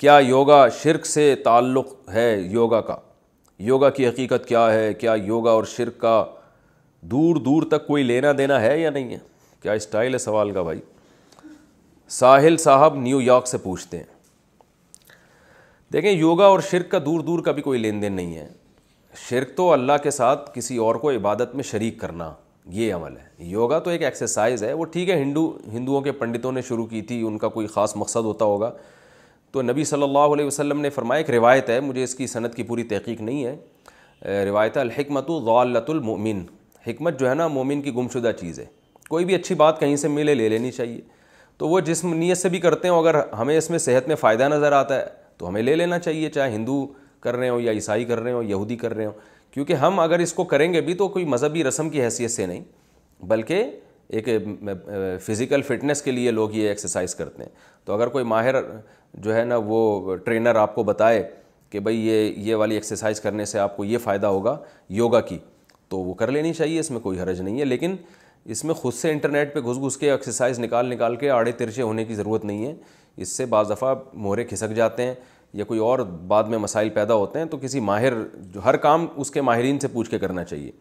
क्या योगा शिरक से ताल्लुक़ है योगा का योगा की हकीकत क्या है क्या योगा और शिरक का दूर दूर तक कोई लेना देना है या नहीं है क्या स्टाइल है सवाल का भाई साहिल साहब न्यूयॉर्क से पूछते हैं देखें योगा और शिरक का दूर दूर का भी कोई लेन देन नहीं है शिरक तो अल्लाह के साथ किसी और को इबादत में शरीक करना ये अमल है योगा तो एक एक्सरसाइज है वो ठीक है हिंदू हिंदुओं के पंडितों ने शुरू की थी उनका कोई ख़ास मकसद होता होगा तो नबी सल्लल्लाहु अलैहि वसल्लम ने फरमाया एक रिवायत है मुझे इसकी सनत की पूरी तहकीक नहीं है रिवायत अलहमतुलमिन हमत जो है ना मोमिन की गुमशुदा चीज़ है कोई भी अच्छी बात कहीं से मिले ले लेनी चाहिए तो वो जिस नीयत से भी करते हो अगर हमें इसमें सेहत में फ़ायदा नज़र आता है तो हमें ले लेना चाहिए चाहे हिंदू कर रहे हो या ईसाई कर रहे हो यहूदी कर रहे हों क्योंकि हम अगर इसको करेंगे भी तो कोई मजहबी रस्म की हैसियत से नहीं बल्कि एक फ़िज़िकल फ़िटनेस के लिए लोग ये एक्सरसाइज करते हैं तो अगर कोई माहिर जो है ना वो ट्रेनर आपको बताए कि भाई ये ये वाली एक्सरसाइज करने से आपको ये फ़ायदा होगा योगा की तो वो कर लेनी चाहिए इसमें कोई हरज नहीं है लेकिन इसमें ख़ुद से इंटरनेट पे घुस घुस के एक्सरसाइज निकाल निकाल के आड़े तिरछे होने की ज़रूरत नहीं है इससे बज़ दफ़ा मोहरे खिसक जाते हैं या कोई और बाद में मसाइल पैदा होते हैं तो किसी माहिर जो हर काम उसके माहरीन से पूछ के करना चाहिए